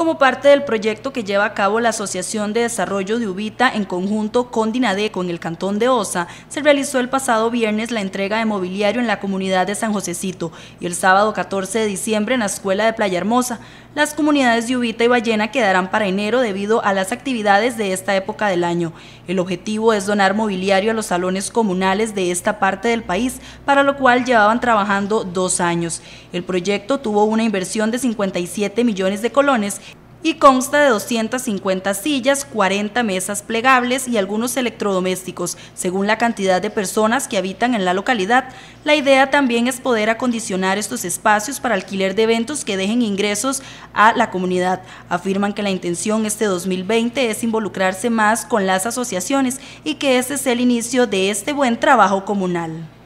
como parte del proyecto que lleva a cabo la Asociación de Desarrollo de Ubita en conjunto con Dinadeco en el Cantón de Osa, se realizó el pasado viernes la entrega de mobiliario en la comunidad de San Josecito y el sábado 14 de diciembre en la Escuela de Playa Hermosa. Las comunidades de Ubita y Ballena quedarán para enero debido a las actividades de esta época del año. El objetivo es donar mobiliario a los salones comunales de esta parte del país, para lo cual llevaban trabajando dos años. El proyecto tuvo una inversión de 57 millones de colones y consta de 250 sillas, 40 mesas plegables y algunos electrodomésticos, según la cantidad de personas que habitan en la localidad. La idea también es poder acondicionar estos espacios para alquiler de eventos que dejen ingresos a la comunidad. Afirman que la intención este 2020 es involucrarse más con las asociaciones y que ese es el inicio de este buen trabajo comunal.